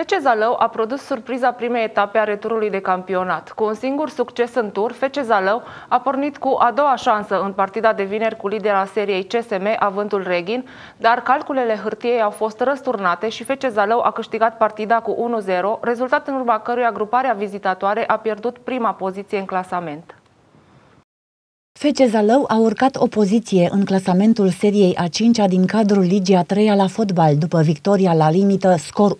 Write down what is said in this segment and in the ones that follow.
FC Zalău a produs surpriza primei etape a returului de campionat. Cu un singur succes în tur, FC Zalău a pornit cu a doua șansă în partida de vineri cu lidera seriei CSM, Avântul Reghin, dar calculele hârtiei au fost răsturnate și FC Zalău a câștigat partida cu 1-0, rezultat în urma căruia gruparea vizitatoare a pierdut prima poziție în clasament. FC Zalău a urcat o poziție în clasamentul seriei a 5-a din cadrul Ligii a 3-a la fotbal după victoria la limită scor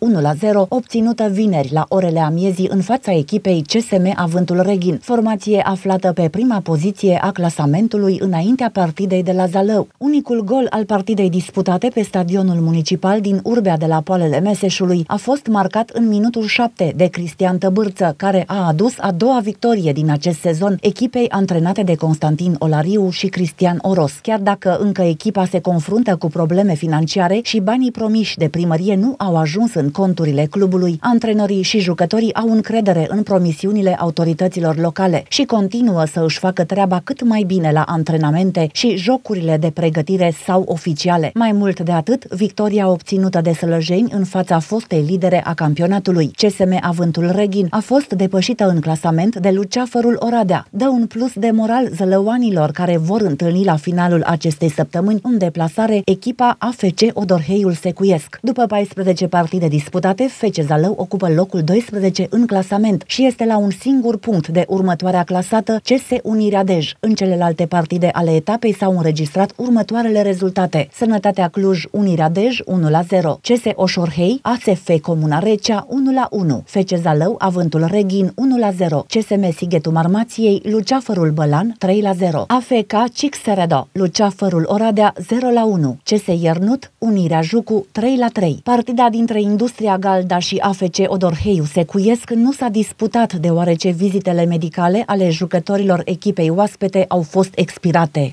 1-0 obținută vineri la orele amiezii în fața echipei CSM Avântul Reghin, formație aflată pe prima poziție a clasamentului înaintea partidei de la Zalău. Unicul gol al partidei disputate pe stadionul municipal din Urbea de la Poalele Meseșului a fost marcat în minutul 7 de Cristian Tăbârță, care a adus a doua victorie din acest sezon echipei antrenate de Constantin Florin Olariu și Cristian Oros, chiar dacă încă echipa se confruntă cu probleme financiare și banii promiși de primărie nu au ajuns în conturile clubului. Antrenorii și jucătorii au încredere în promisiunile autorităților locale și continuă să își facă treaba cât mai bine la antrenamente și jocurile de pregătire sau oficiale. Mai mult de atât, victoria obținută de Sălăjeni în fața fostei lidere a campionatului, CSM Avântul Reghin, a fost depășită în clasament de Luceafărul Oradea. Dă un plus de moral zălăuan fanilor care vor întâlni la finalul acestei săptămâni în deplasare echipa AFC Odorheiul Secuiesc. După 14 partide disputate, FC Zalău ocupă locul 12 în clasament și este la un singur punct de următoarea clasată CS Unirea Dej. În celelalte partide ale etapei s-au înregistrat următoarele rezultate. Sănătatea Cluj Unirea Dej 1 la 0, CS Oșorhei, ASF Comuna Recea 1 la 1, FC Zalău Avântul Reghin 1 la 0, CSM Sighetul Marmației, Luceafărul Bălan 3 la 0. 0, AFK Cixeredo, Luceafărul Oradea 0 la 1, CS Iernut, Unirea Jucu 3 la 3. Partida dintre Industria Galda și AFC Odorheiu Secuiesc nu s-a disputat deoarece vizitele medicale ale jucătorilor echipei oaspete au fost expirate.